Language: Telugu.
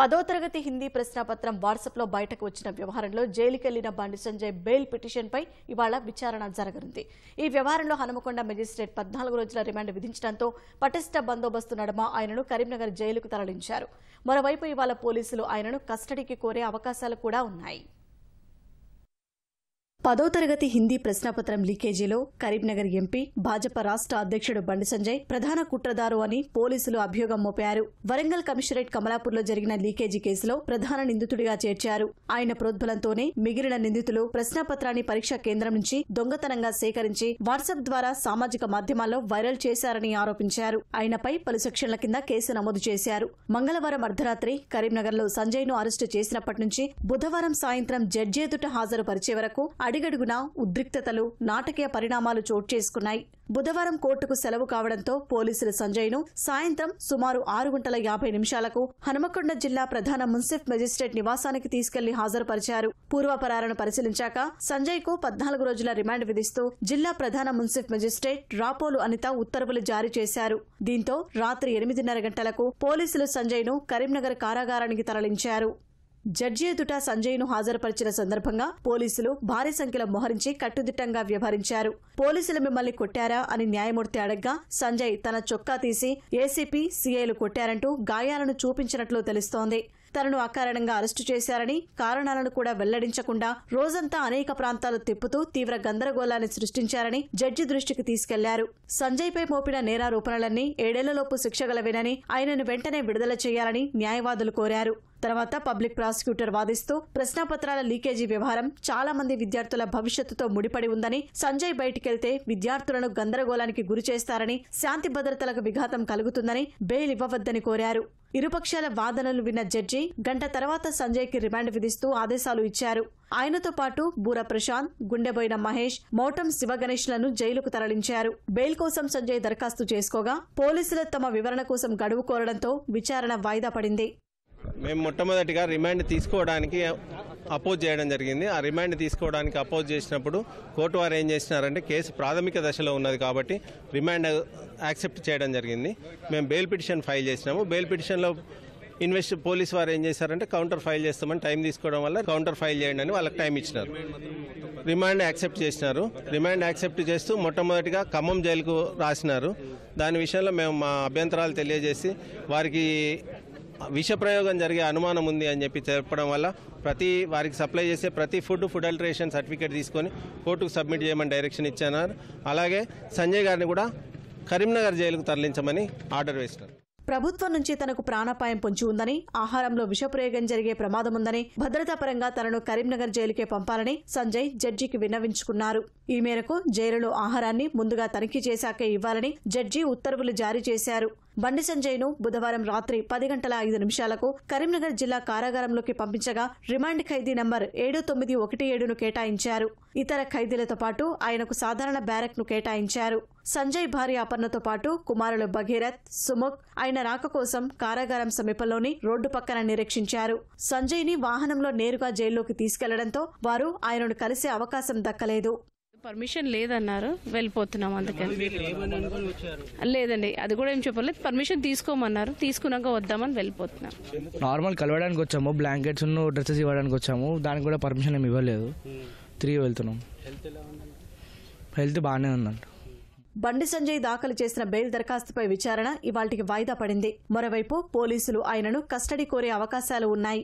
పదో తరగతి హిందీ ప్రశ్నాపత్రం వాట్సాప్లో బయటకు వచ్చిన వ్యవహారంలో జైలుకెళ్లిన బండి సంజయ్ బెయిల్ పిటిషన్పై ఇవాళ విచారణ జరగనుంది ఈ వ్యవహారంలో హనుమకొండ మెజిస్ట్రేట్ పద్నాలుగు రోజుల రిమాండ్ విధించడంతో పటిష్ట బందోబస్తు నడమ ఆయనను కరీంనగర్ జైలుకు తరలించారు మరోవైపు ఇవాళ పోలీసులు ఆయనను కస్టడీకి కోరే అవకాశాలు కూడా ఉన్నాయి పదో తరగతి హిందీ ప్రశ్నాపత్రం లీకేజీలో కరీంనగర్ ఎంపీ భాజపా రాష్ట్ర అధ్యక్షుడు బండి సంజయ్ ప్రధాన కుట్రదారు అని పోలీసులు అభియోగం మోపారు వరంగల్ కమిషనరేట్ కమలాపూర్లో జరిగిన లీకేజీ కేసులో ప్రధాన నిందితుడిగా చేర్చారు ఆయన ప్రోద్బలంతోనే మిగిలిన నిందితులు ప్రశ్నాపత్రాన్ని పరీక్షా కేంద్రం నుంచి దొంగతనంగా సేకరించి వాట్సాప్ ద్వారా సామాజిక మాధ్యమాల్లో వైరల్ చేశారని ఆరోపించారు ఆయనపై పలు సెక్షన్ల కింద కేసు నమోదు చేశారు మంగళవారం అర్ధరాత్రి కరీంనగర్లో సంజయ్ను అరెస్టు చేసినప్పటి నుంచి బుధవారం సాయంత్రం జడ్జి ఎదుట హాజరుపరిచే వరకు అడిగడుగునా ఉద్రిక్తతలు నాటకీయ పరిణామాలు చోటు చేసుకున్నాయి బుధవారం కోర్టుకు సెలవు కావడంతో పోలీసులు సంజయ్ను సాయంత్రం సుమారు ఆరు గంటల యాభై నిమిషాలకు హనుమకొండ జిల్లా ప్రధాన మున్సిఫ్ మెజిస్ట్రేట్ నివాసానికి తీసుకెళ్లి హాజరుపరిచారు పూర్వపరాలను పరిశీలించాక సంజయ్ కు పద్నాలుగు రోజుల రిమాండ్ విధిస్తూ జిల్లా ప్రధాన మున్సిఫ్ మెజిస్ట్రేట్ రాపోలు అనిత ఉత్తర్వులు జారీ చేశారు దీంతో రాత్రి ఎనిమిదిన్నర గంటలకు పోలీసులు సంజయ్ను కరీంనగర్ కారాగారానికి తరలించారు జడ్జి ఎదుట సంజయ్ను హాజరుపరిచిన సందర్భంగా పోలీసులు భారీ సంఖ్యలో మోహరించి కట్టుదిట్టంగా వ్యవహరించారు పోలీసులు మిమ్మల్ని కొట్టారా అని న్యాయమూర్తి అడగ్గా సంజయ్ తన చొక్కా తీసి ఏసీపీ సీఐలు కొట్టారంటూ గాయాలను చూపించినట్లు తెలుస్తోంది తనను అకారణంగా అరెస్టు చేశారని కారణాలను కూడా వెల్లడించకుండా రోజంతా అనేక ప్రాంతాలు తిప్పుతూ తీవ్ర గందరగోళాన్ని సృష్టించారని జడ్జి దృష్టికి తీసుకెళ్లారు సంజయ్పై మోపిన నేరారోపణలన్నీ ఏడేళ్లలోపు శిక్షగలవేనని ఆయనను వెంటనే విడుదల చేయాలని న్యాయవాదులు కోరారు తర్వాత పబ్లిక్ ప్రాసిక్యూటర్ వాదిస్తూ ప్రశ్నాపత్రాల లీకేజీ వ్యవహారం చాలా మంది విద్యార్థుల భవిష్యత్తుతో ముడిపడి ఉందని సంజయ్ బయటికెళ్తే విద్యార్థులను గందరగోళానికి గురి చేస్తారని శాంతి భద్రతలకు విఘాతం కలుగుతుందని బెయిల్ ఇవ్వవద్దని కోరారు ఇరుపక్షాల వాదనలు విన్న జడ్జి గంట తర్వాత సంజయ్కి రిమాండ్ విధిస్తూ ఆదేశాలు ఇచ్చారు ఆయనతో పాటు బూర ప్రశాంత్ గుండెబోయిన మహేష్ మౌటం శివగణేష్లను జైలుకు తరలించారు బెయిల్ కోసం సంజయ్ దరఖాస్తు చేసుకోగా పోలీసులు తమ వివరణ కోసం గడువు కోరడంతో విచారణ వాయిదా పడింది మేము మొట్టమొదటిగా రిమాండ్ తీసుకోవడానికి అపోజ్ చేయడం జరిగింది ఆ రిమాండ్ తీసుకోవడానికి అపోజ్ చేసినప్పుడు కోర్టు వారు ఏం చేసినారంటే కేసు ప్రాథమిక దశలో ఉన్నది కాబట్టి రిమాండ్ యాక్సెప్ట్ చేయడం జరిగింది మేము బెయిల్ పిటిషన్ ఫైల్ చేసినాము బెయిల్ పిటిషన్లో ఇన్వెస్ట్ పోలీస్ వారు ఏం చేశారంటే కౌంటర్ ఫైల్ చేస్తామని టైం తీసుకోవడం వల్ల కౌంటర్ ఫైల్ చేయండి అని వాళ్ళకి టైం ఇచ్చినారు రిమాండ్ యాక్సెప్ట్ చేసినారు రిమాండ్ యాక్సెప్ట్ చేస్తూ మొట్టమొదటిగా ఖమ్మం జైలుకు రాసినారు దాని విషయంలో మేము మా అభ్యంతరాలు తెలియజేసి వారికి విషప్రయోగం జరిగే అనుమానం ఉంది అని చెప్పి చెప్పడం వల్ల ప్రతి వారికి సప్లై చేసే ప్రతి ఫుడ్ ఫుడ్ అల్టరేషన్ సర్టిఫికేట్ తీసుకొని కోర్టుకు సబ్మిట్ చేయమని డైరెక్షన్ ఇచ్చారు అలాగే సంజయ్ గారిని కూడా కరీంనగర్ జైలుకు తరలించమని ఆర్డర్ వేసినారు ప్రభుత్వం నుంచి తనకు ప్రాణాపాయం పొంచి ఉందని ఆహారంలో విషప్రయోగం జరిగే ప్రమాదం ఉందని భద్రతా పరంగా తనను కరీంనగర్ జైలుకే పంపాలని సంజయ్ జడ్జికి విన్నవించుకున్నారు ఈ మేరకు జైలులో ఆహారాన్ని ముందుగా తనిఖీ చేశాకే ఇవ్వాలని జడ్జి ఉత్తర్వులు జారీ చేశారు బండి సంజయ్ను బుధవారం రాత్రి పది గంటల ఐదు నిమిషాలకు కరీంనగర్ జిల్లా కారాగారంలోకి పంపించగా రిమాండ్ ఖైదీ నంబర్ ఏడు తొమ్మిది ఒకటి ఏడును కేటాయించారు ఇతర ఖైదీలతో పాటు ఆయనకు సాధారణ బ్యారక్ ను కేటాయించారు సంజయ్ భార్య అపర్ణతో పాటు కుమారులు భగీరథ్ సుముఖ్ ఆయన రాక కోసం కారాగారం సమీపంలోని రోడ్డు పక్కన నిరీక్షించారు సంజయ్ ని వాహనంలో నేరుగా జైల్లోకి తీసుకెళ్లడంతో వారు ఆయనను కలిసే అవకాశం దక్కలేదు పర్మిషన్ లేదన్నారు వెళ్ళిపోతున్నాం అందుకని లేదండి అది కూడా ఏం చెప్పలేదు పర్మిషన్ తీసుకోమన్నారు తీసుకున్నాక వద్దామని వెళ్ళిపోతున్నాం నార్మల్ కలవడానికి వచ్చాము బ్లాంకెట్స్ డ్రెస్సెస్ ఇవ్వడానికి వచ్చాము దానికి కూడా పర్మిషన్ ఏమి ఇవ్వలేదు తిరిగి వెళ్తున్నాం హెల్త్ బాగానే ఉందంట బండి సంజయ్ దాఖలు చేసిన బెయిల్ దరఖాస్తుపై విచారణ ఇవాటికి వాయిదా పడింది మరోవైపు పోలీసులు ఆయనను కస్టడీ కోరే అవకాశాలు ఉన్నాయి